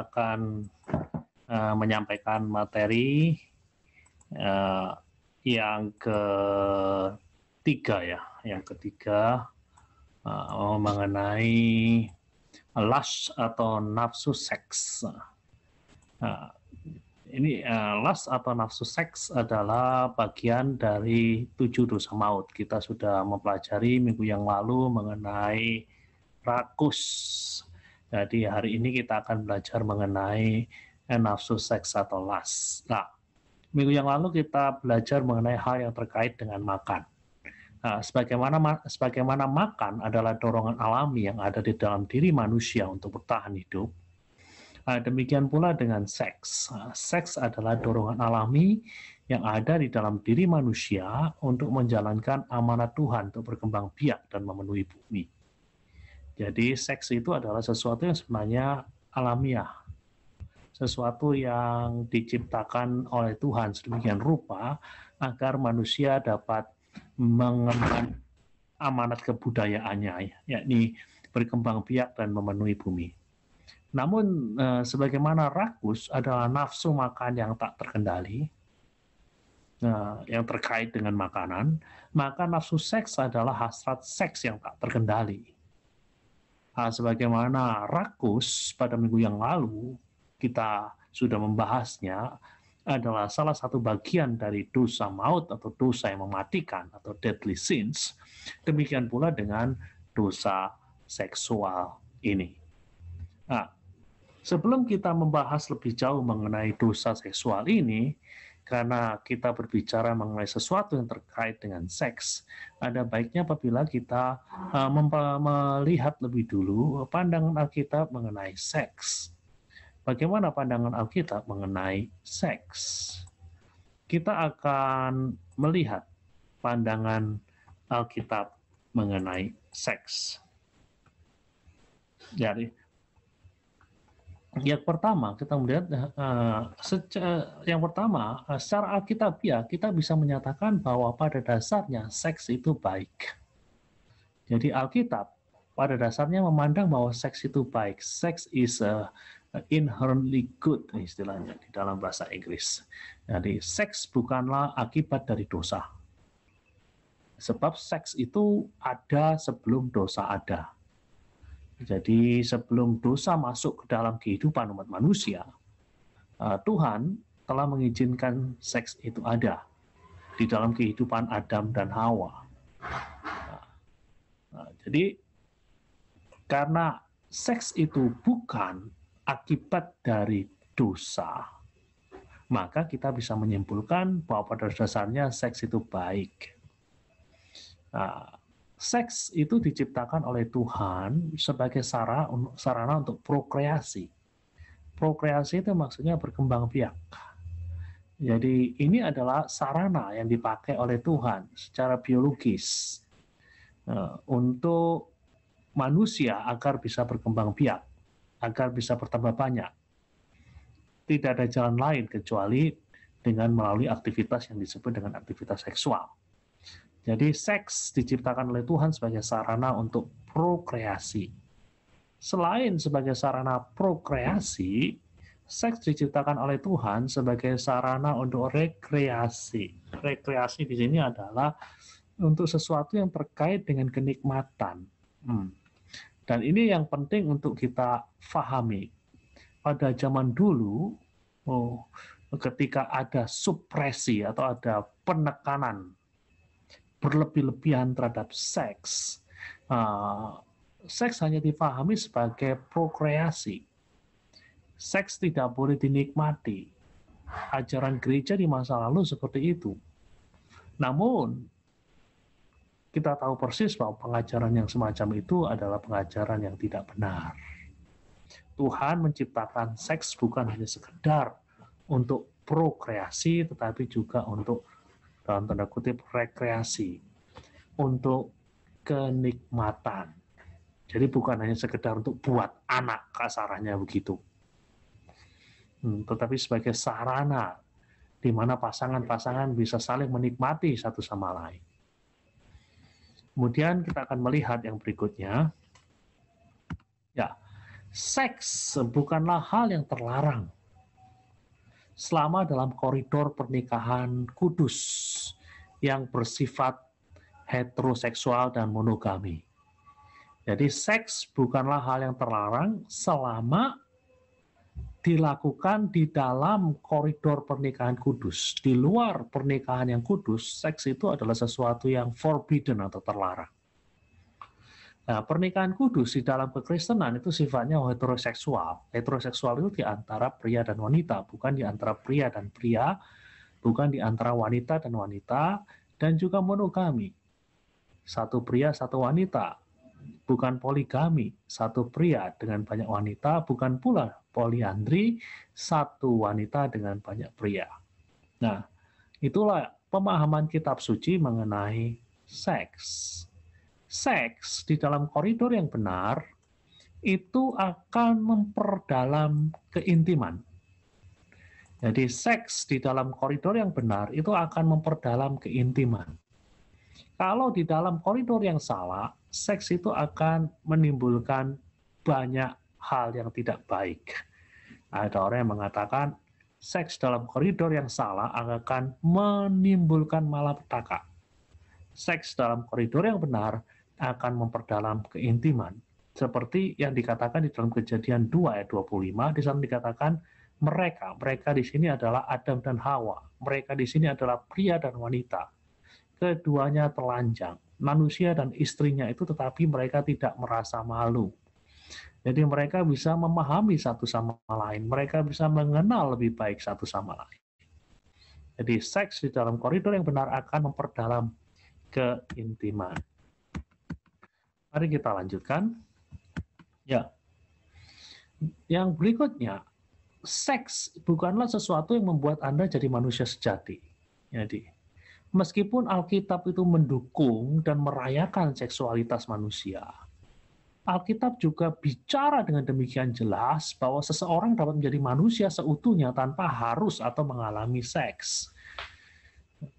akan uh, menyampaikan materi uh, yang ketiga ya, yang ketiga uh, mengenai lust atau nafsu seks. Uh, ini uh, lust atau nafsu seks adalah bagian dari tujuh dosa maut. Kita sudah mempelajari minggu yang lalu mengenai rakus jadi hari ini kita akan belajar mengenai eh, nafsu seks atau las. Nah, minggu yang lalu kita belajar mengenai hal yang terkait dengan makan. Nah, sebagaimana sebagaimana makan adalah dorongan alami yang ada di dalam diri manusia untuk bertahan hidup. Nah, demikian pula dengan seks. Ah, seks adalah dorongan alami yang ada di dalam diri manusia untuk menjalankan amanat Tuhan untuk berkembang biak dan memenuhi bumi. Jadi seks itu adalah sesuatu yang sebenarnya alamiah. Sesuatu yang diciptakan oleh Tuhan sedemikian rupa agar manusia dapat mengemban amanat kebudayaannya, yakni berkembang biak dan memenuhi bumi. Namun, eh, sebagaimana rakus adalah nafsu makan yang tak terkendali, eh, yang terkait dengan makanan, maka nafsu seks adalah hasrat seks yang tak terkendali. Nah, sebagaimana rakus pada minggu yang lalu kita sudah membahasnya adalah salah satu bagian dari dosa maut atau dosa yang mematikan atau deadly sins. Demikian pula dengan dosa seksual ini. Nah, sebelum kita membahas lebih jauh mengenai dosa seksual ini, karena kita berbicara mengenai sesuatu yang terkait dengan seks, ada baiknya apabila kita eh, melihat lebih dulu pandangan Alkitab mengenai seks. Bagaimana pandangan Alkitab mengenai seks? Kita akan melihat pandangan Alkitab mengenai seks. Jadi, yang pertama kita melihat uh, eh, seca, yang pertama uh, secara Alkitabiah kita bisa menyatakan bahwa pada dasarnya seks itu baik. Jadi Alkitab pada dasarnya memandang bahwa seks itu baik. Sex is a eh, inherently good istilahnya di dalam bahasa Inggris. Jadi seks bukanlah akibat dari dosa. Sebab seks itu ada sebelum dosa ada jadi sebelum dosa masuk ke dalam kehidupan umat manusia, eh, Tuhan telah mengizinkan seks itu ada di dalam kehidupan Adam dan Hawa. Nah, eh, jadi karena seks itu bukan akibat dari dosa, maka kita bisa menyimpulkan bahwa pada dasarnya seks itu baik. Nah, seks itu diciptakan oleh Tuhan sebagai sarana, untuk prokreasi. Prokreasi itu maksudnya berkembang biak. Jadi ini adalah sarana yang dipakai oleh Tuhan secara biologis eh, untuk manusia agar bisa berkembang biak, agar bisa bertambah banyak. Tidak ada jalan lain kecuali dengan melalui aktivitas yang disebut dengan aktivitas seksual. Jadi seks diciptakan oleh Tuhan sebagai sarana untuk prokreasi. Selain sebagai sarana prokreasi, seks diciptakan oleh Tuhan sebagai sarana untuk rekreasi. Rekreasi di sini adalah untuk sesuatu yang terkait dengan kenikmatan. Hmm. Dan ini yang penting untuk kita fahami. Pada zaman dulu, oh, ketika ada supresi atau ada penekanan berlebih-lebihan terhadap seks. Uh, seks hanya difahami sebagai prokreasi. Seks tidak boleh dinikmati. Ajaran gereja di masa lalu seperti itu. Namun, kita tahu persis bahwa pengajaran yang semacam itu adalah pengajaran yang tidak benar. Tuhan menciptakan seks bukan hanya sekedar untuk prokreasi, tetapi juga untuk dalam tanda kutip rekreasi untuk kenikmatan. Jadi bukan hanya sekedar untuk buat anak kasarannya begitu. Hmm, tetapi sebagai sarana di mana pasangan-pasangan bisa saling menikmati satu sama lain. Kemudian kita akan melihat yang berikutnya. Ya, seks bukanlah hal yang terlarang selama dalam koridor pernikahan kudus yang bersifat heteroseksual dan monogami. Jadi seks bukanlah hal yang terlarang selama dilakukan di dalam koridor pernikahan kudus. Di luar pernikahan yang kudus, seks itu adalah sesuatu yang forbidden atau terlarang. Nah, pernikahan kudus di dalam kekristenan itu sifatnya heteroseksual. Heteroseksual itu di antara pria dan wanita, bukan di antara pria dan pria, bukan di antara wanita dan wanita, dan juga monogami. Satu pria, satu wanita. Bukan poligami, satu pria dengan banyak wanita, bukan pula poliandri, satu wanita dengan banyak pria. Nah, itulah pemahaman kitab suci mengenai seks seks di dalam koridor yang benar itu akan memperdalam keintiman. Jadi seks di dalam koridor yang benar itu akan memperdalam keintiman. Kalau di dalam koridor yang salah, seks itu akan menimbulkan banyak hal yang tidak baik. Ada orang yang mengatakan seks dalam koridor yang salah akan menimbulkan malapetaka. Seks dalam koridor yang benar akan memperdalam keintiman. Seperti yang dikatakan di dalam kejadian 2 ayat 25, di sana dikatakan mereka, mereka di sini adalah Adam dan Hawa, mereka di sini adalah pria dan wanita. Keduanya telanjang, manusia dan istrinya itu tetapi mereka tidak merasa malu. Jadi mereka bisa memahami satu sama lain, mereka bisa mengenal lebih baik satu sama lain. Jadi seks di dalam koridor yang benar akan memperdalam keintiman. Mari kita lanjutkan. Ya. Yang berikutnya, seks bukanlah sesuatu yang membuat Anda jadi manusia sejati. Jadi, ya, meskipun Alkitab itu mendukung dan merayakan seksualitas manusia, Alkitab juga bicara dengan demikian jelas bahwa seseorang dapat menjadi manusia seutuhnya tanpa harus atau mengalami seks.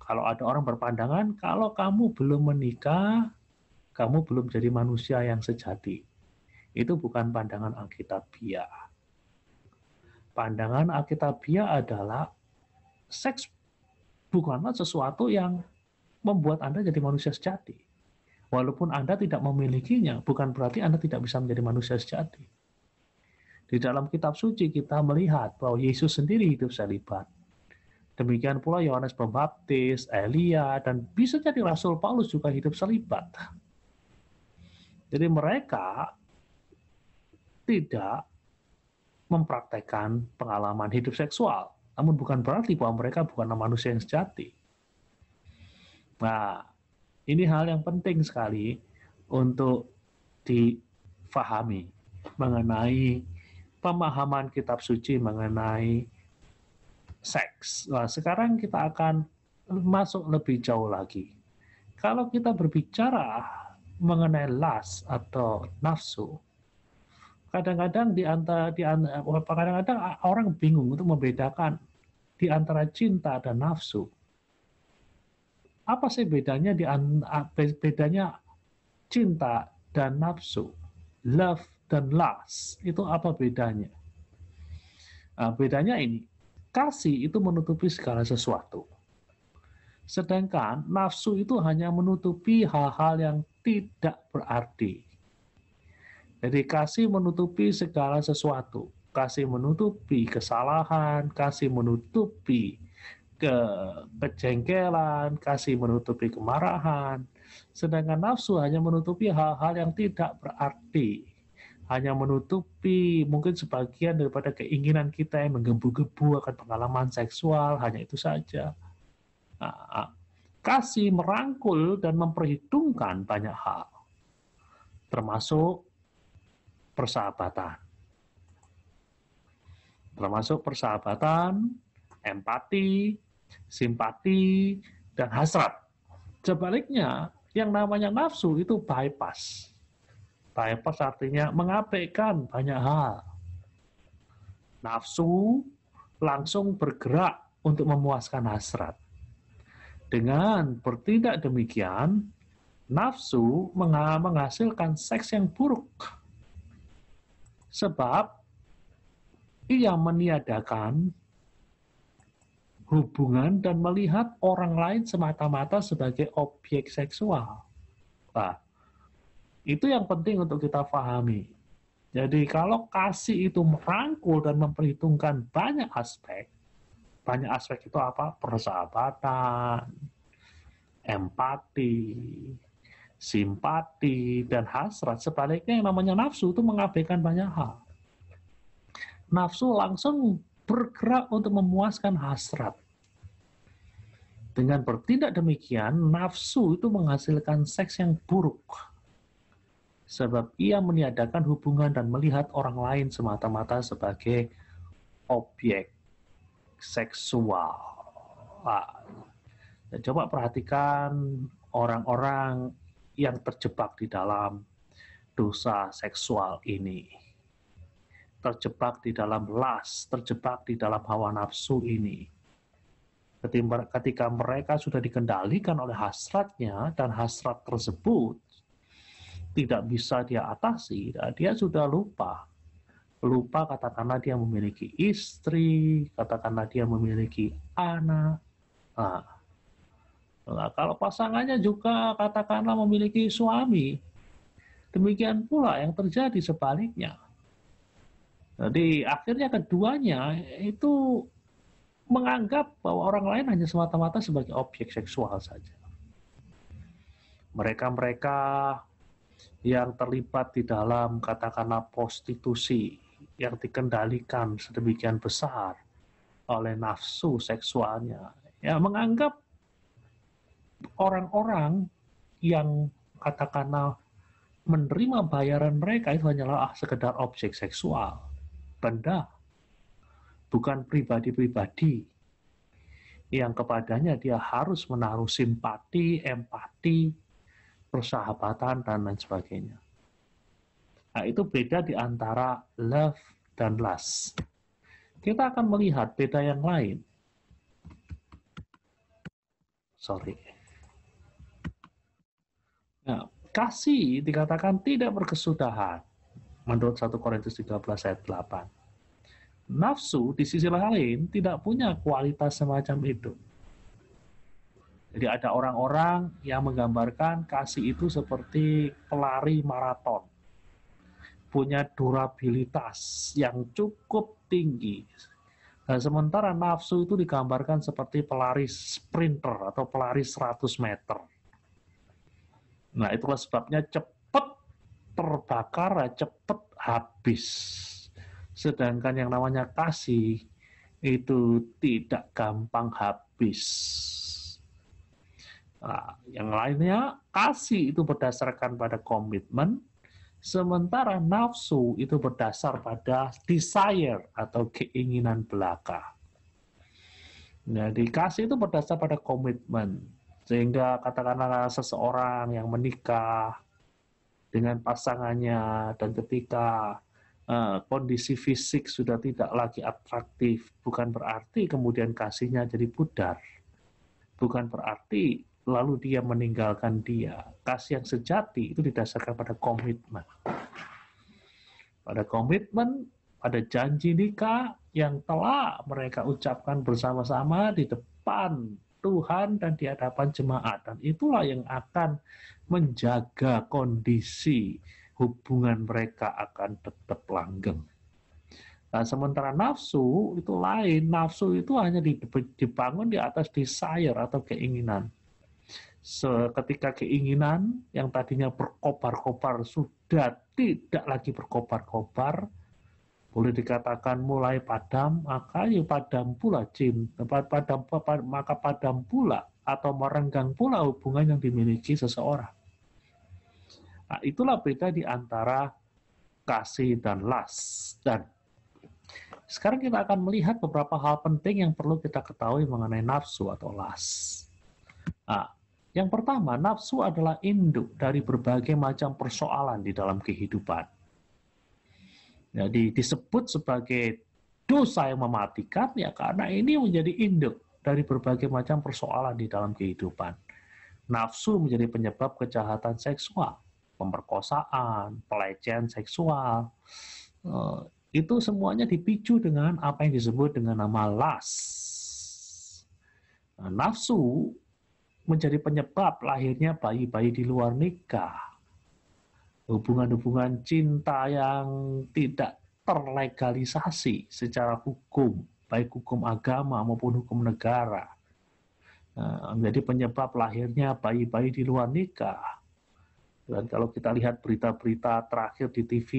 Kalau ada orang berpandangan, kalau kamu belum menikah, kamu belum jadi manusia yang sejati. Itu bukan pandangan Alkitabiah. Pandangan Alkitabiah adalah seks bukanlah sesuatu yang membuat Anda jadi manusia sejati. Walaupun Anda tidak memilikinya, bukan berarti Anda tidak bisa menjadi manusia sejati. Di dalam kitab suci kita melihat bahwa Yesus sendiri hidup selibat. Demikian pula Yohanes Pembaptis, Elia, dan bisa jadi Rasul Paulus juga hidup selibat jadi mereka tidak mempraktekkan pengalaman hidup seksual namun bukan berarti bahwa mereka bukanlah manusia yang sejati nah ini hal yang penting sekali untuk difahami mengenai pemahaman kitab suci mengenai seks. Nah, sekarang kita akan masuk lebih jauh lagi. Kalau kita berbicara mengenai las atau nafsu, kadang-kadang di antara di kadang-kadang orang bingung untuk membedakan di antara cinta dan nafsu. Apa sih bedanya di bedanya cinta dan nafsu, love dan las itu apa bedanya? Nah, bedanya ini kasih itu menutupi segala sesuatu, sedangkan nafsu itu hanya menutupi hal-hal yang tidak berarti. Jadi kasih menutupi segala sesuatu. Kasih menutupi kesalahan, kasih menutupi ke kejengkelan, kasih menutupi kemarahan. Sedangkan nafsu hanya menutupi hal-hal yang tidak berarti. Hanya menutupi mungkin sebagian daripada keinginan kita yang menggebu-gebu akan pengalaman seksual, hanya itu saja. Nah, kasih, merangkul, dan memperhitungkan banyak hal, termasuk persahabatan. Termasuk persahabatan, empati, simpati, dan hasrat. Sebaliknya, yang namanya nafsu itu bypass. Bypass artinya mengabaikan banyak hal. Nafsu langsung bergerak untuk memuaskan hasrat. Dengan bertindak demikian, nafsu menghasilkan seks yang buruk. Sebab ia meniadakan hubungan dan melihat orang lain semata-mata sebagai objek seksual. Nah, itu yang penting untuk kita pahami. Jadi kalau kasih itu merangkul dan memperhitungkan banyak aspek, banyak aspek itu apa persahabatan, empati, simpati dan hasrat. Sebaliknya yang namanya nafsu itu mengabaikan banyak hal. Nafsu langsung bergerak untuk memuaskan hasrat. Dengan bertindak demikian, nafsu itu menghasilkan seks yang buruk. Sebab ia meniadakan hubungan dan melihat orang lain semata-mata sebagai objek seksual. coba perhatikan orang-orang yang terjebak di dalam dosa seksual ini. Terjebak di dalam las, terjebak di dalam hawa nafsu ini. Ketika mereka sudah dikendalikan oleh hasratnya dan hasrat tersebut tidak bisa dia atasi, dia sudah lupa lupa katakanlah dia memiliki istri, katakanlah dia memiliki anak. Nah, nah kalau pasangannya juga katakanlah memiliki suami, demikian pula yang terjadi sebaliknya. Jadi akhirnya keduanya itu menganggap bahwa orang lain hanya semata-mata sebagai objek seksual saja. Mereka-mereka yang terlibat di dalam katakanlah prostitusi, yang dikendalikan sedemikian besar oleh nafsu seksualnya ya menganggap orang-orang yang katakanlah menerima bayaran mereka itu hanyalah ah, sekedar objek seksual benda bukan pribadi-pribadi yang kepadanya dia harus menaruh simpati, empati, persahabatan dan lain sebagainya. Nah, itu beda di antara love dan lust. Kita akan melihat beda yang lain. Sorry. Nah, kasih dikatakan tidak berkesudahan menurut 1 Korintus 13 ayat 8. Nafsu di sisi lain tidak punya kualitas semacam itu. Jadi ada orang-orang yang menggambarkan kasih itu seperti pelari maraton punya durabilitas yang cukup tinggi. Nah, sementara nafsu itu digambarkan seperti pelari sprinter atau pelari 100 meter. Nah, itulah sebabnya cepat terbakar, cepat habis. Sedangkan yang namanya kasih itu tidak gampang habis. Nah, yang lainnya kasih itu berdasarkan pada komitmen, Sementara nafsu itu berdasar pada desire atau keinginan belaka. Nah, dikasih itu berdasar pada komitmen. Sehingga katakanlah seseorang yang menikah dengan pasangannya dan ketika eh, kondisi fisik sudah tidak lagi atraktif, bukan berarti kemudian kasihnya jadi pudar. Bukan berarti lalu dia meninggalkan dia. Kasih yang sejati itu didasarkan pada komitmen. Pada komitmen, pada janji nikah yang telah mereka ucapkan bersama-sama di depan Tuhan dan di hadapan jemaat. Dan itulah yang akan menjaga kondisi hubungan mereka akan tetap langgeng. Nah, sementara nafsu itu lain. Nafsu itu hanya dibangun di atas desire atau keinginan seketika keinginan yang tadinya berkobar-kobar sudah tidak lagi berkobar-kobar, boleh dikatakan mulai padam, maka ya padam pula cinta, padam, maka padam pula atau merenggang pula hubungan yang dimiliki seseorang. Nah, itulah beda di antara kasih dan las. Dan sekarang kita akan melihat beberapa hal penting yang perlu kita ketahui mengenai nafsu atau las. Nah, yang pertama, nafsu adalah induk dari berbagai macam persoalan di dalam kehidupan. Jadi disebut sebagai dosa yang mematikan ya karena ini menjadi induk dari berbagai macam persoalan di dalam kehidupan. Nafsu menjadi penyebab kejahatan seksual, pemerkosaan, pelecehan seksual. Eh, itu semuanya dipicu dengan apa yang disebut dengan nama las. Nah, nafsu menjadi penyebab lahirnya bayi-bayi di luar nikah. Hubungan-hubungan cinta yang tidak terlegalisasi secara hukum, baik hukum agama maupun hukum negara. Nah, menjadi penyebab lahirnya bayi-bayi di luar nikah. Dan kalau kita lihat berita-berita terakhir di TV,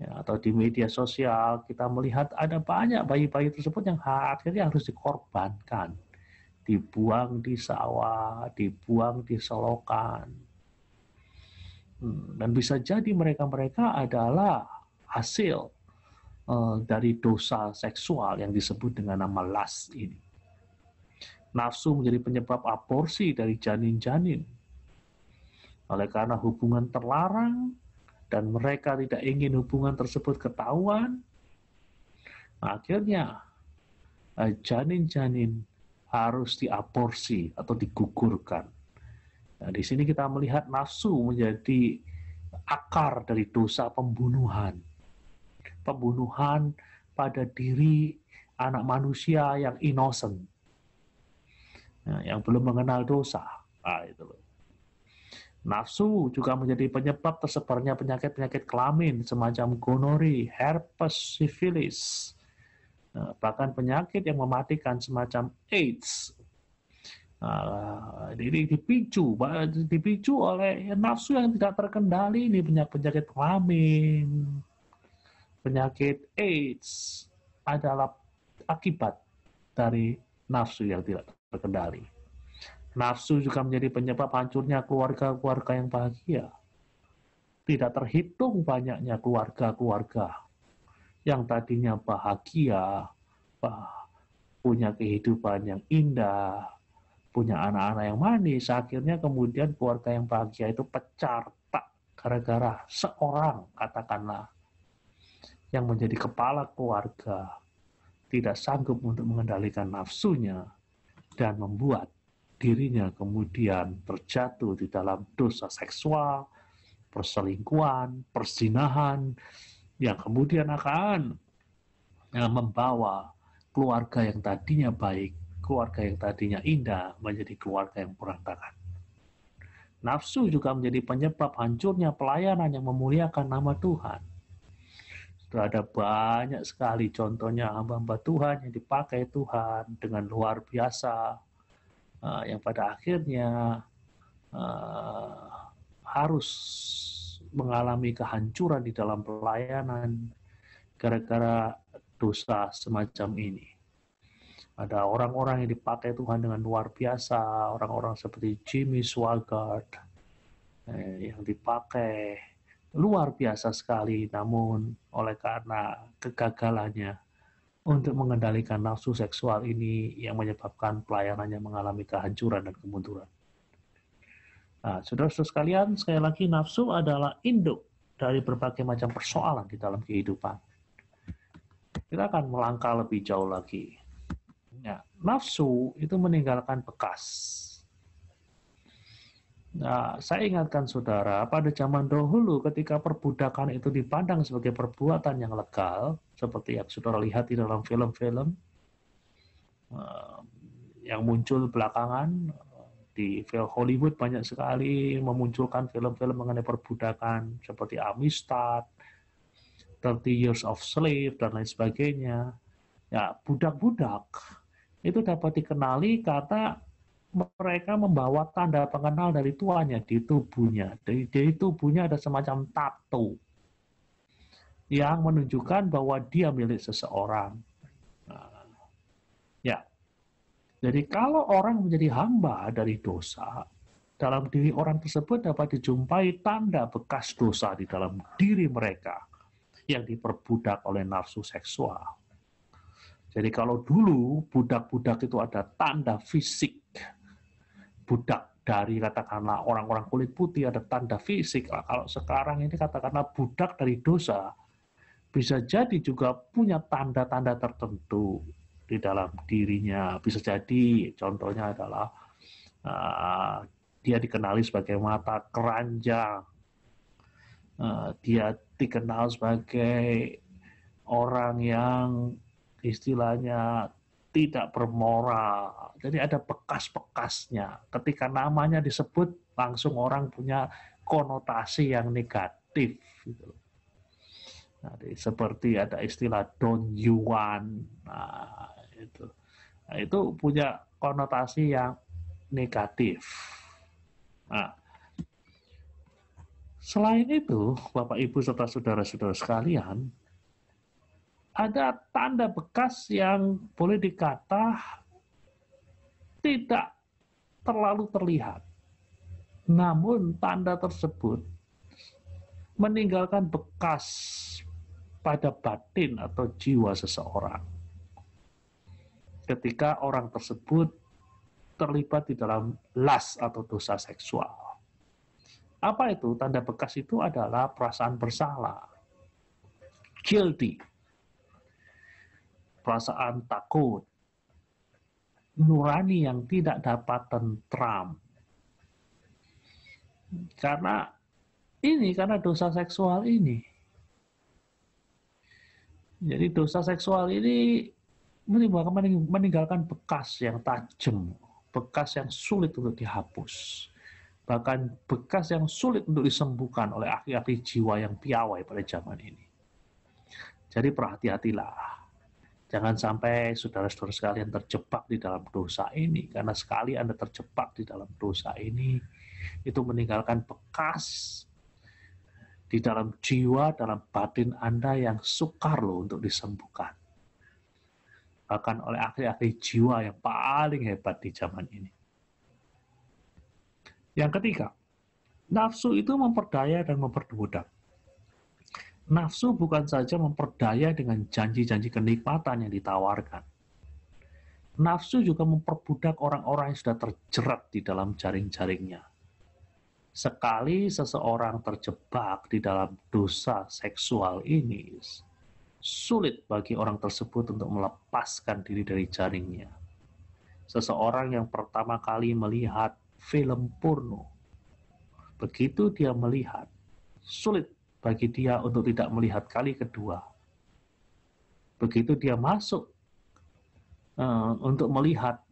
ya, atau di media sosial kita melihat ada banyak bayi-bayi tersebut yang akhirnya harus dikorbankan dibuang di sawah, dibuang di selokan. Hmm, dan bisa jadi mereka-mereka adalah hasil eh, dari dosa seksual yang disebut dengan nama las ini. Nafsu menjadi penyebab aborsi dari janin-janin. Oleh karena hubungan terlarang dan mereka tidak ingin hubungan tersebut ketahuan, akhirnya eh, janin-janin harus diaporsi atau digugurkan. Nah, di sini kita melihat nafsu menjadi akar dari dosa pembunuhan. Pembunuhan pada diri anak manusia yang innocent, nah, yang belum mengenal dosa. Nah, itu loh. Nafsu juga menjadi penyebab tersebarnya penyakit-penyakit kelamin semacam gonori, herpes, sifilis, Nah, bahkan penyakit yang mematikan semacam AIDS Nah, ini dipicu, dipicu oleh nafsu yang tidak terkendali ini penyakit penyakit kelamin, penyakit AIDS adalah akibat dari nafsu yang tidak terkendali. Nafsu juga menjadi penyebab hancurnya keluarga-keluarga yang bahagia. Tidak terhitung banyaknya keluarga-keluarga yang tadinya bahagia wah, punya kehidupan yang indah, punya anak-anak yang manis, akhirnya kemudian keluarga yang bahagia itu pecar tak gara-gara seorang, katakanlah, yang menjadi kepala keluarga, tidak sanggup untuk mengendalikan nafsunya, dan membuat dirinya kemudian terjatuh di dalam dosa seksual, perselingkuhan, persinahan, yang kemudian akan eh, membawa keluarga yang tadinya baik, keluarga yang tadinya indah menjadi keluarga yang berantakan. Nafsu juga menjadi penyebab hancurnya pelayanan yang memuliakan nama Tuhan. Sudah ada banyak sekali contohnya hamba-hamba Tuhan yang dipakai Tuhan dengan luar biasa, eh, yang pada akhirnya eh, harus mengalami kehancuran di dalam pelayanan gara-gara dosa semacam ini. Ada orang-orang yang dipakai Tuhan dengan luar biasa, orang-orang seperti Jimmy Swaggart eh, yang dipakai luar biasa sekali, namun oleh karena kegagalannya untuk mengendalikan nafsu seksual ini yang menyebabkan pelayanannya mengalami kehancuran dan kemunduran. Nah, saudara-saudara sekalian, sekali lagi nafsu adalah induk dari berbagai macam persoalan di dalam kehidupan kita akan melangkah lebih jauh lagi. Ya, nafsu itu meninggalkan bekas. Nah, saya ingatkan saudara, pada zaman dahulu ketika perbudakan itu dipandang sebagai perbuatan yang legal, seperti yang saudara lihat di dalam film-film eh, yang muncul belakangan di film Hollywood banyak sekali memunculkan film-film mengenai perbudakan seperti Amistad, 30 years of slave dan lain sebagainya. Ya, budak-budak itu dapat dikenali karena mereka membawa tanda pengenal dari tuanya di tubuhnya. Dari, dari tubuhnya ada semacam tato yang menunjukkan bahwa dia milik seseorang. Nah, ya. Jadi kalau orang menjadi hamba dari dosa, dalam diri orang tersebut dapat dijumpai tanda bekas dosa di dalam diri mereka yang diperbudak oleh nafsu seksual. Jadi kalau dulu budak-budak itu ada tanda fisik, budak dari katakanlah orang-orang kulit putih ada tanda fisik. Nah, kalau sekarang ini katakanlah budak dari dosa, bisa jadi juga punya tanda-tanda tertentu di dalam dirinya. Bisa jadi contohnya adalah ah, dia dikenali sebagai mata keranjang, uh, dia dikenal sebagai orang yang istilahnya tidak bermoral. Jadi ada bekas-bekasnya. Ketika namanya disebut langsung orang punya konotasi yang negatif. Gitu. Nah, seperti ada istilah Don Yuan. Nah, itu. Nah, itu punya konotasi yang negatif. Nah, Selain itu, Bapak Ibu serta saudara-saudara sekalian, ada tanda bekas yang boleh dikata tidak terlalu terlihat. Namun tanda tersebut meninggalkan bekas pada batin atau jiwa seseorang. Ketika orang tersebut terlibat di dalam las atau dosa seksual. Apa itu? Tanda bekas itu adalah perasaan bersalah. Guilty. Perasaan takut. Nurani yang tidak dapat tentram. Karena ini, karena dosa seksual ini. Jadi dosa seksual ini meninggalkan bekas yang tajam, bekas yang sulit untuk dihapus bahkan bekas yang sulit untuk disembuhkan oleh ahli-ahli jiwa yang piawai pada zaman ini. Jadi perhati hatilah Jangan sampai saudara-saudara sekalian terjebak di dalam dosa ini, karena sekali Anda terjebak di dalam dosa ini, itu meninggalkan bekas di dalam jiwa, dalam batin Anda yang sukar loh untuk disembuhkan. Bahkan oleh ahli-ahli jiwa yang paling hebat di zaman ini. Yang ketiga, nafsu itu memperdaya dan memperbudak. Nafsu bukan saja memperdaya dengan janji-janji kenikmatan yang ditawarkan. Nafsu juga memperbudak orang-orang yang sudah terjerat di dalam jaring-jaringnya. Sekali seseorang terjebak di dalam dosa seksual ini, sulit bagi orang tersebut untuk melepaskan diri dari jaringnya. Seseorang yang pertama kali melihat film porno. Begitu dia melihat, sulit bagi dia untuk tidak melihat kali kedua. Begitu dia masuk uh, untuk melihat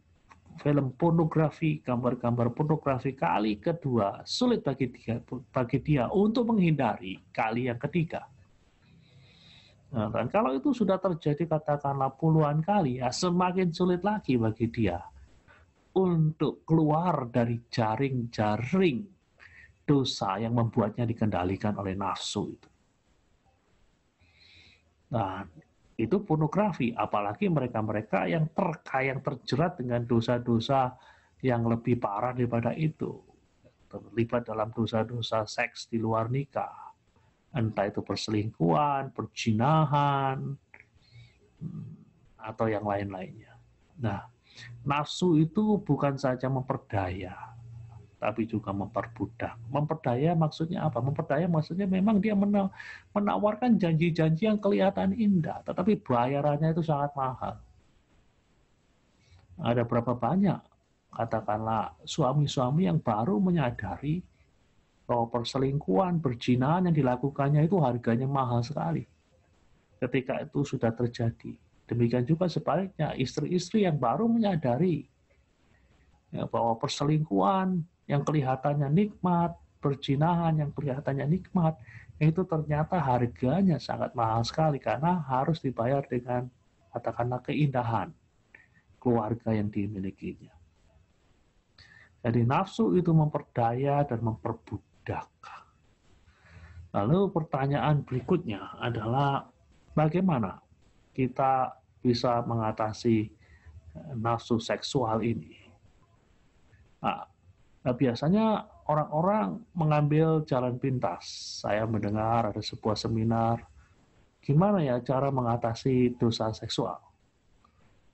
film pornografi, gambar-gambar pornografi kali kedua, sulit bagi dia, bagi dia untuk menghindari kali yang ketiga. Nah, dan kalau itu sudah terjadi katakanlah puluhan kali, ya semakin sulit lagi bagi dia untuk keluar dari jaring-jaring dosa yang membuatnya dikendalikan oleh nafsu itu. Nah, itu pornografi, apalagi mereka-mereka yang terkaya yang terjerat dengan dosa-dosa yang lebih parah daripada itu. Terlibat dalam dosa-dosa seks di luar nikah. Entah itu perselingkuhan, perjinahan, hmm, atau yang lain-lainnya. Nah, Nafsu itu bukan saja memperdaya, tapi juga memperbudak. Memperdaya maksudnya apa? Memperdaya maksudnya memang dia menawarkan janji-janji yang kelihatan indah, tetapi bayarannya itu sangat mahal. Ada berapa banyak, katakanlah suami-suami yang baru menyadari bahwa perselingkuhan, perjinaan yang dilakukannya itu harganya mahal sekali. Ketika itu sudah terjadi, Demikian juga sebaliknya, istri-istri yang baru menyadari ya, bahwa perselingkuhan yang kelihatannya nikmat, perjinahan yang kelihatannya nikmat, itu ternyata harganya sangat mahal sekali karena harus dibayar dengan katakanlah keindahan keluarga yang dimilikinya. Jadi nafsu itu memperdaya dan memperbudak. Lalu pertanyaan berikutnya adalah bagaimana kita bisa mengatasi eh, nafsu seksual ini. Nah, nah biasanya orang-orang mengambil jalan pintas. Saya mendengar ada sebuah seminar, gimana ya cara mengatasi dosa seksual?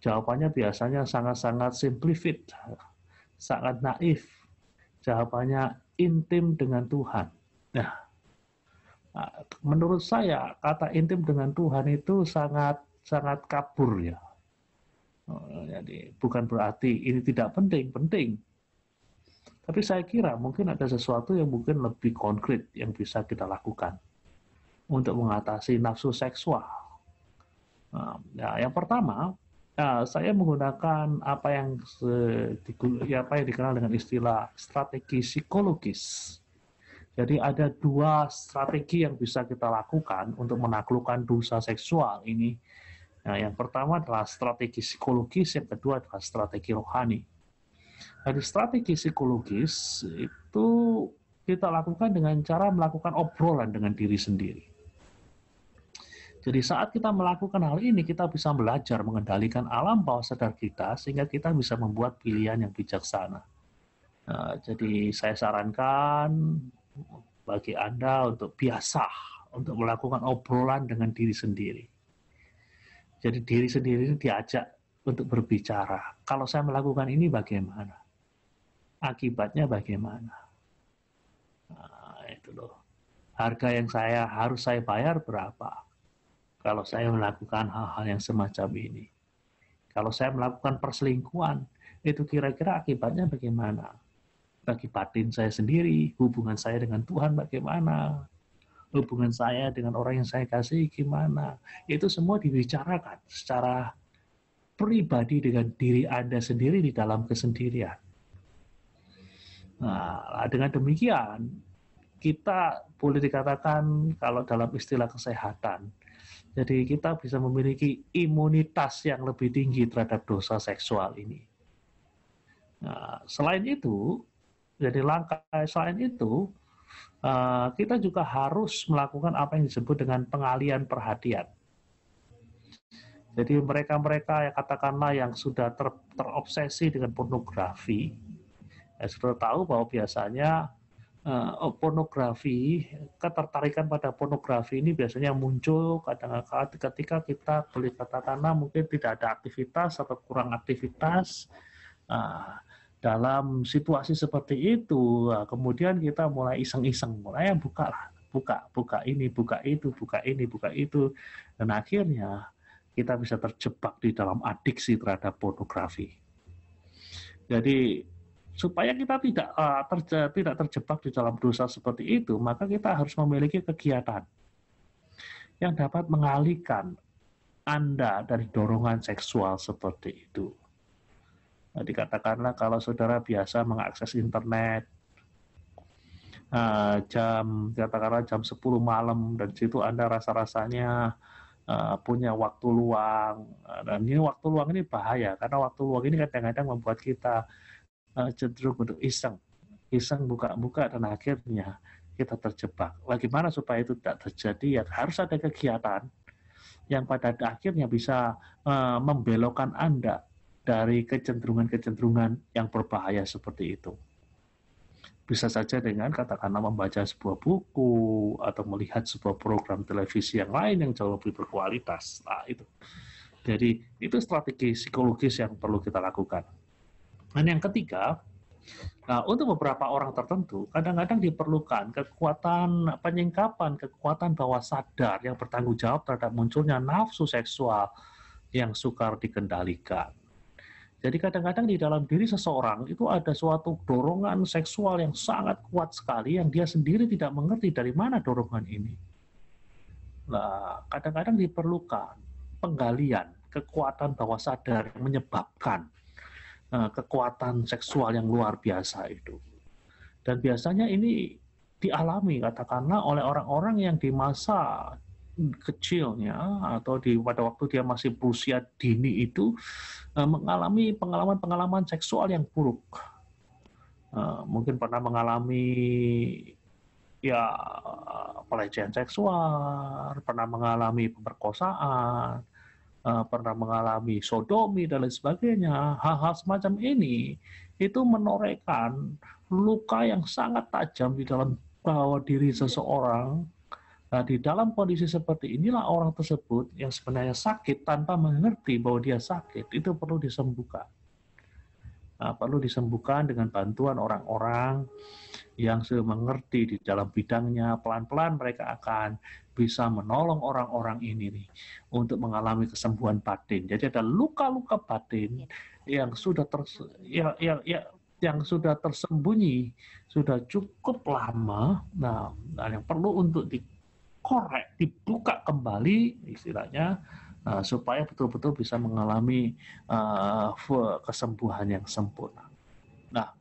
Jawabannya biasanya sangat-sangat simplified, sangat naif. Jawabannya intim dengan Tuhan. Nah, nah menurut saya kata intim dengan Tuhan itu sangat sangat kabur ya. Oh, jadi bukan berarti ini tidak penting, penting. Tapi saya kira mungkin ada sesuatu yang mungkin lebih konkret yang bisa kita lakukan untuk mengatasi nafsu seksual. Nah, ya, yang pertama, ya, saya menggunakan apa yang ya, apa yang dikenal dengan istilah strategi psikologis. Jadi ada dua strategi yang bisa kita lakukan untuk menaklukkan dosa seksual ini Nah, yang pertama adalah strategi psikologis, yang kedua adalah strategi rohani. Dari strategi psikologis itu kita lakukan dengan cara melakukan obrolan dengan diri sendiri. Jadi saat kita melakukan hal ini, kita bisa belajar mengendalikan alam bawah sadar kita sehingga kita bisa membuat pilihan yang bijaksana. Nah, jadi saya sarankan bagi Anda untuk biasa untuk melakukan obrolan dengan diri sendiri jadi diri sendiri diajak untuk berbicara. Kalau saya melakukan ini bagaimana? Akibatnya bagaimana? Nah, itu loh. Harga yang saya harus saya bayar berapa? Kalau saya melakukan hal-hal yang semacam ini. Kalau saya melakukan perselingkuhan, itu kira-kira akibatnya bagaimana? Bagi batin saya sendiri, hubungan saya dengan Tuhan bagaimana? hubungan saya dengan orang yang saya kasih gimana. Itu semua dibicarakan secara pribadi dengan diri Anda sendiri di dalam kesendirian. Nah, dengan demikian, kita boleh dikatakan kalau dalam istilah kesehatan, jadi kita bisa memiliki imunitas yang lebih tinggi terhadap dosa seksual ini. Nah, selain itu, jadi langkah selain itu, Eh, kita juga harus melakukan apa yang disebut dengan pengalian perhatian. Jadi mereka-mereka yang katakanlah yang sudah ter, terobsesi dengan pornografi, ya sudah tahu bahwa biasanya uh, pornografi, ketertarikan pada pornografi ini biasanya muncul kadang-kadang ketika kita boleh katakanlah mungkin tidak ada aktivitas atau kurang aktivitas, eh, dalam situasi seperti itu nah, kemudian kita mulai iseng-iseng mulai yang buka lah buka buka ini buka itu buka ini buka itu dan akhirnya kita bisa terjebak di dalam adiksi terhadap pornografi jadi supaya kita tidak eh, terje, tidak terjebak di dalam dosa seperti itu maka kita harus memiliki kegiatan yang dapat mengalihkan anda dari dorongan seksual seperti itu Nah, dikatakanlah kalau saudara biasa mengakses internet uh, jam katakanlah jam 10 malam dan situ Anda rasa-rasanya uh, punya waktu luang eh, dan ini waktu luang ini bahaya karena waktu luang ini kadang-kadang membuat kita uh, cenderung untuk iseng iseng buka-buka dan akhirnya kita terjebak. Bagaimana supaya itu tidak terjadi? Ya harus ada kegiatan yang pada akhirnya bisa uh, membelokkan Anda dari kecenderungan-kecenderungan yang berbahaya seperti itu. Bisa saja dengan katakanlah membaca sebuah buku atau melihat sebuah program televisi yang lain yang jauh lebih berkualitas. Nah, itu. Jadi itu strategi psikologis yang perlu kita lakukan. Dan yang ketiga, Nah, untuk beberapa orang tertentu, kadang-kadang diperlukan kekuatan penyingkapan, kekuatan bawah sadar yang bertanggung jawab terhadap munculnya nafsu seksual yang sukar dikendalikan. Jadi kadang-kadang di dalam diri seseorang itu ada suatu dorongan seksual yang sangat kuat sekali yang dia sendiri tidak mengerti dari mana dorongan ini. Nah, kadang-kadang diperlukan penggalian kekuatan bawah sadar yang menyebabkan eh, kekuatan seksual yang luar biasa itu. Dan biasanya ini dialami katakanlah oleh orang-orang yang di masa kecilnya atau di pada waktu dia masih berusia dini itu eh, mengalami pengalaman-pengalaman seksual yang buruk. Eh, mungkin pernah mengalami ya pelecehan seksual, pernah mengalami pemerkosaan, eh, pernah mengalami sodomi dan lain sebagainya. Hal-hal semacam ini itu menorehkan luka yang sangat tajam di dalam bahwa diri iya. seseorang Nah, di dalam kondisi seperti inilah orang tersebut yang sebenarnya sakit tanpa mengerti bahwa dia sakit itu perlu disembuhkan. Nah, perlu disembuhkan dengan bantuan orang-orang yang mengerti di dalam bidangnya. Pelan-pelan mereka akan bisa menolong orang-orang ini nih untuk mengalami kesembuhan batin. Jadi ada luka-luka batin iya. yang sudah ter yang, yang, yang yang sudah tersembunyi sudah cukup lama. Nah, nah yang perlu untuk dikorek, dibuka kembali istilahnya nah, supaya betul-betul bisa mengalami eh, kesembuhan yang sempurna. Nah,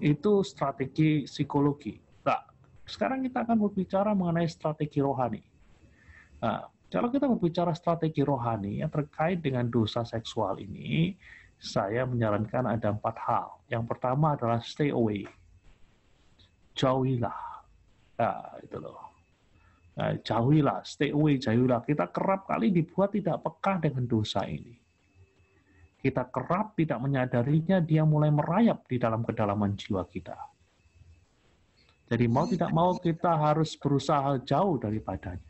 itu strategi psikologi. Nah, sekarang kita akan berbicara mengenai strategi rohani. Nah, kalau kita berbicara strategi rohani yang terkait dengan dosa seksual ini, saya menyarankan ada empat hal. Yang pertama adalah stay away, jauhilah. Nah, itu loh. Eh, jauhilah, stay away, jauhilah. Kita kerap kali dibuat tidak peka dengan dosa ini. Kita kerap tidak menyadarinya, dia mulai merayap di dalam kedalaman jiwa kita. Jadi mau tidak mau kita harus berusaha jauh daripadanya.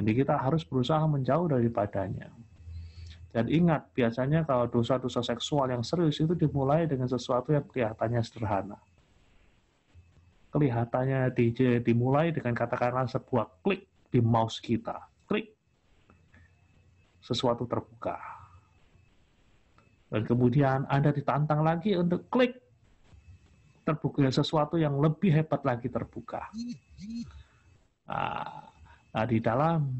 Jadi kita harus berusaha menjauh daripadanya. Dan ingat, biasanya kalau dosa-dosa seksual yang serius itu dimulai dengan sesuatu yang kelihatannya sederhana kelihatannya di, dimulai dengan katakanlah sebuah klik di mouse kita. Klik. Sesuatu terbuka. Dan kemudian Anda ditantang lagi untuk klik terbuka sesuatu yang lebih hebat lagi terbuka. Ah, nah, di dalam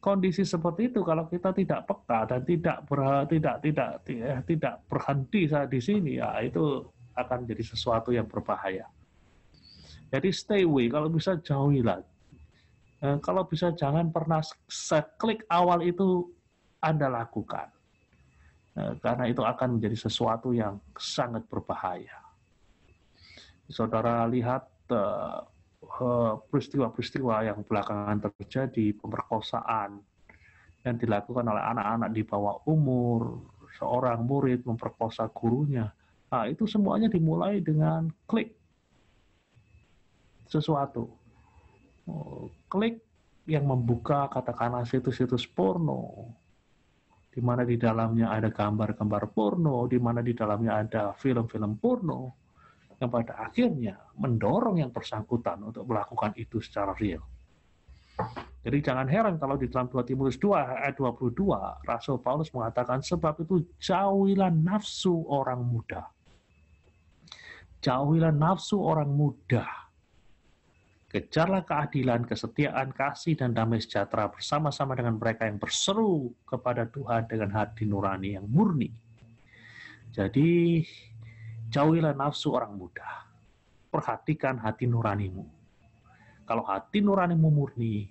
kondisi seperti itu kalau kita tidak peka dan tidak ber, tidak tidak, tidak berhenti saat di sini ya itu akan jadi sesuatu yang berbahaya. Jadi stay away, kalau bisa jauhilah. Eh, e, kalau bisa jangan pernah seklik awal itu Anda lakukan. E, karena itu akan menjadi sesuatu yang sangat berbahaya. Saudara lihat eh, peristiwa-peristiwa yang belakangan terjadi, pemerkosaan yang dilakukan oleh anak-anak di bawah umur, seorang murid memperkosa gurunya. Nah, itu semuanya dimulai dengan klik sesuatu. Oh, klik yang membuka katakanlah situs-situs porno, di mana di dalamnya ada gambar-gambar porno, di mana di dalamnya ada film-film porno, yang pada akhirnya mendorong yang bersangkutan untuk melakukan itu secara real. Jadi jangan heran kalau di dalam 2 Timotius 2 ayat 22 Rasul Paulus mengatakan sebab itu jauhilah nafsu orang muda. Jauhilah nafsu orang muda Kejarlah keadilan, kesetiaan, kasih, dan damai sejahtera bersama-sama dengan mereka yang berseru kepada Tuhan dengan hati nurani yang murni. Jadi, jauhilah nafsu orang muda. Perhatikan hati nuranimu. Kalau hati nuranimu murni,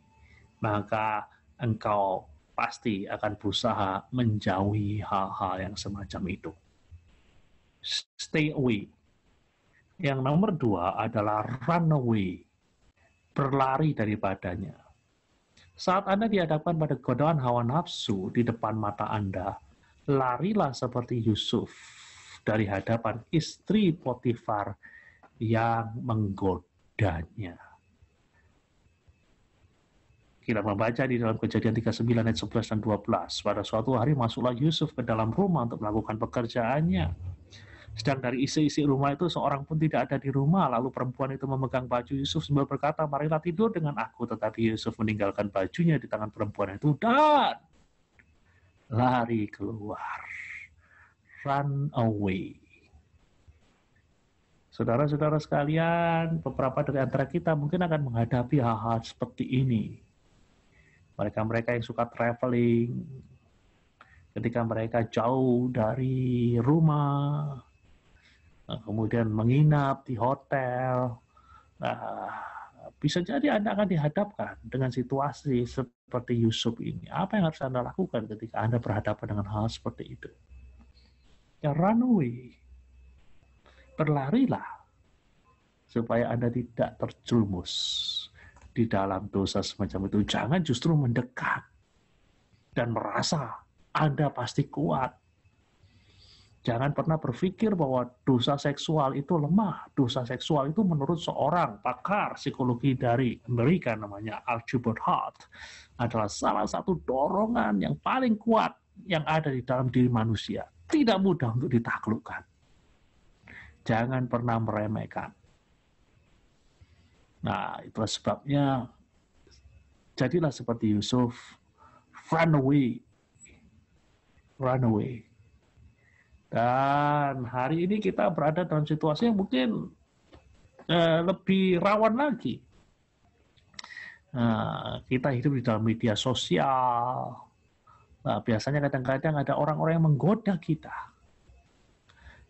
maka engkau pasti akan berusaha menjauhi hal-hal yang semacam itu. Stay away. Yang nomor dua adalah run away berlari daripadanya. Saat Anda dihadapkan pada godaan hawa nafsu di depan mata Anda, larilah seperti Yusuf dari hadapan istri Potifar yang menggodanya. Kita membaca di dalam kejadian 39 ayat 11 dan 12. Pada suatu hari masuklah Yusuf ke dalam rumah untuk melakukan pekerjaannya sedang dari isi-isi rumah itu seorang pun tidak ada di rumah. Lalu perempuan itu memegang baju Yusuf sambil berkata, marilah tidur dengan aku. Tetapi Yusuf meninggalkan bajunya di tangan perempuan itu dan lari keluar. Run away. Saudara-saudara sekalian, beberapa dari antara kita mungkin akan menghadapi hal-hal seperti ini. Mereka-mereka yang suka traveling, ketika mereka jauh dari rumah, nah, kemudian menginap di hotel. Nah, bisa jadi Anda akan dihadapkan dengan situasi seperti Yusuf ini. Apa yang harus Anda lakukan ketika Anda berhadapan dengan hal seperti itu? Ya, run away. Berlarilah supaya Anda tidak terjerumus di dalam dosa semacam itu. Jangan justru mendekat dan merasa Anda pasti kuat. Jangan pernah berpikir bahwa dosa seksual itu lemah. Dosa seksual itu menurut seorang pakar psikologi dari Amerika namanya Archibald Hart adalah salah satu dorongan yang paling kuat yang ada di dalam diri manusia. Tidak mudah untuk ditaklukkan. Jangan pernah meremehkan. Nah, itulah sebabnya jadilah seperti Yusuf, run away, run away dan hari ini kita berada dalam situasi yang mungkin eh, lebih rawan lagi. Nah, kita hidup di dalam media sosial. Nah, biasanya kadang-kadang ada orang-orang yang menggoda kita.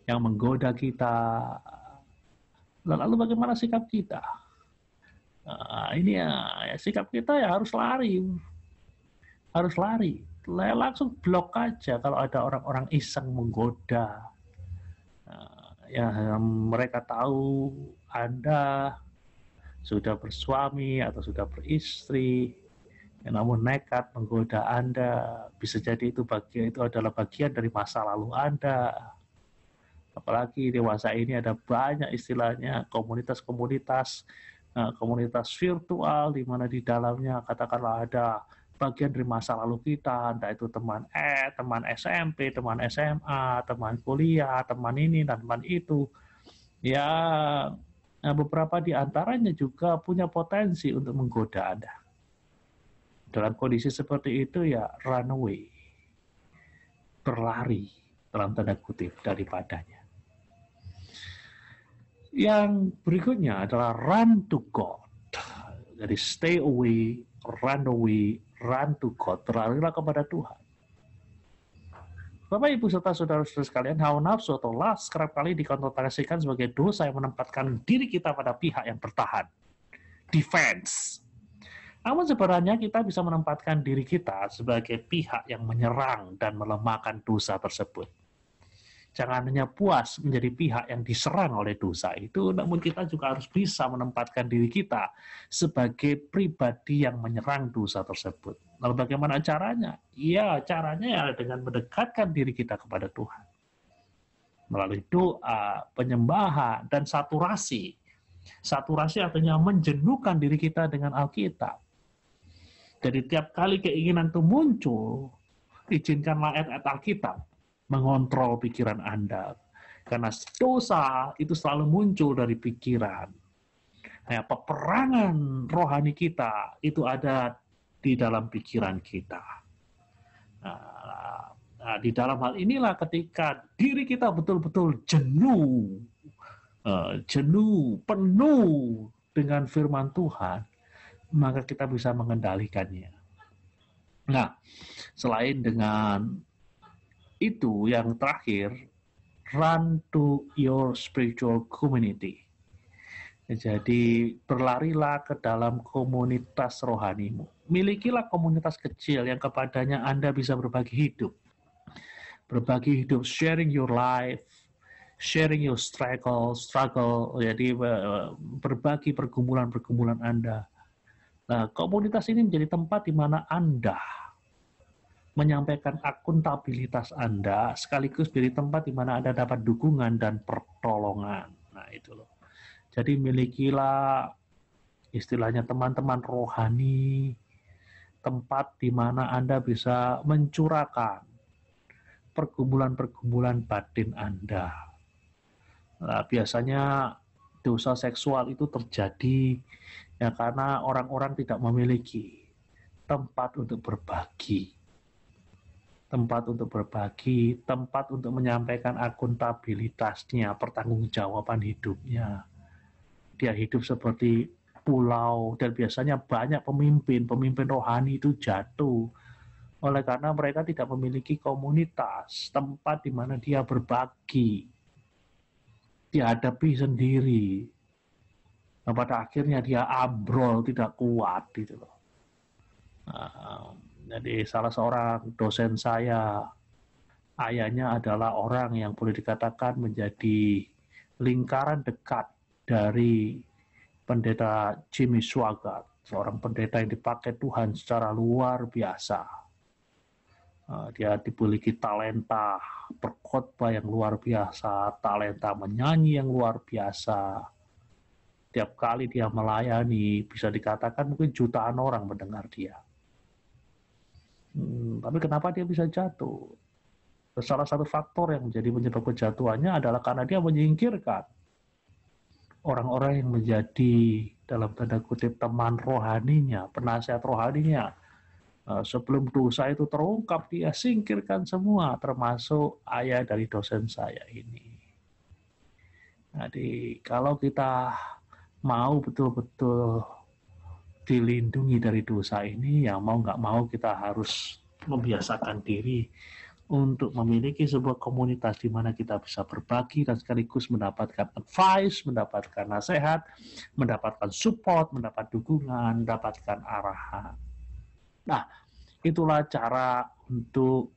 Yang menggoda kita. Lalu bagaimana sikap kita? Nah, ini ya, ya sikap kita ya harus lari. Harus lari langsung blok aja kalau ada orang-orang iseng menggoda. Nah, ya, mereka tahu Anda sudah bersuami atau sudah beristri, ya, namun nekat menggoda Anda. Bisa jadi itu bagian itu adalah bagian dari masa lalu Anda. Apalagi dewasa ini ada banyak istilahnya komunitas-komunitas nah, komunitas virtual di mana di dalamnya katakanlah ada bagian dari masa lalu kita, entah itu teman E, teman SMP, teman SMA, teman kuliah, teman ini, dan teman itu. Ya, ya, beberapa di antaranya juga punya potensi untuk menggoda Anda. Dalam kondisi seperti itu ya run away, berlari dalam tanda kutip daripadanya. Yang berikutnya adalah run to God. Jadi stay away, run away, run to God, berlarilah kepada Tuhan. Bapak, Ibu, serta saudara-saudara sekalian, hawa nafsu atau las kerap kali dikontrolasikan sebagai dosa yang menempatkan diri kita pada pihak yang bertahan. Defense. Namun sebenarnya kita bisa menempatkan diri kita sebagai pihak yang menyerang dan melemahkan dosa tersebut. Jangan hanya puas menjadi pihak yang diserang oleh dosa itu, namun kita juga harus bisa menempatkan diri kita sebagai pribadi yang menyerang dosa tersebut. Lalu bagaimana caranya? Ya, caranya ya dengan mendekatkan diri kita kepada Tuhan. Melalui doa, penyembahan, dan saturasi. Saturasi artinya menjenuhkan diri kita dengan Alkitab. Jadi tiap kali keinginan itu muncul, izinkanlah ayat-ayat Alkitab mengontrol pikiran Anda. Karena dosa itu selalu muncul dari pikiran. Nah, peperangan rohani kita itu ada di dalam pikiran kita. Nah, di dalam hal inilah ketika diri kita betul-betul jenuh, eh, jenuh, penuh dengan firman Tuhan, maka kita bisa mengendalikannya. Nah, selain dengan itu yang terakhir run to your spiritual community. Jadi berlarilah ke dalam komunitas rohanimu. Milikilah komunitas kecil yang kepadanya Anda bisa berbagi hidup. Berbagi hidup, sharing your life, sharing your struggle, struggle, jadi eh, berbagi pergumulan-pergumulan Anda. Nah, komunitas ini menjadi tempat di mana Anda menyampaikan akuntabilitas Anda sekaligus dari tempat di mana Anda dapat dukungan dan pertolongan. Nah, itu loh. Jadi milikilah istilahnya teman-teman rohani tempat di mana Anda bisa mencurahkan pergumulan-pergumulan batin Anda. Nah, biasanya dosa seksual itu terjadi ya karena orang-orang tidak memiliki tempat untuk berbagi tempat untuk berbagi, tempat untuk menyampaikan akuntabilitasnya, pertanggungjawaban hidupnya. Dia hidup seperti pulau dan biasanya banyak pemimpin, pemimpin rohani itu jatuh oleh karena mereka tidak memiliki komunitas, tempat di mana dia berbagi. Dihadapi sendiri. Nah, pada akhirnya dia abrol, tidak kuat gitu loh. Nah, jadi salah seorang dosen saya ayahnya adalah orang yang boleh dikatakan menjadi lingkaran dekat dari pendeta Jimmy Swaggart, seorang pendeta yang dipakai Tuhan secara luar biasa. Eh, dia dipiliki talenta berkhotbah yang luar biasa, talenta menyanyi yang luar biasa. Tiap kali dia melayani, bisa dikatakan mungkin jutaan orang mendengar dia. Hmm, tapi kenapa dia bisa jatuh? Salah satu faktor yang menjadi penyebab kejatuhannya adalah karena dia menyingkirkan orang-orang yang menjadi dalam tanda kutip teman rohaninya, penasehat rohaninya. Eh, sebelum dosa itu terungkap, dia singkirkan semua, termasuk ayah dari dosen saya ini. Jadi kalau kita mau betul-betul dilindungi dari dosa ini ya mau nggak mau kita harus membiasakan diri untuk memiliki sebuah komunitas di mana kita bisa berbagi dan sekaligus mendapatkan advice, mendapatkan nasihat, mendapatkan support, mendapat dukungan, mendapatkan arahan. Nah, itulah cara untuk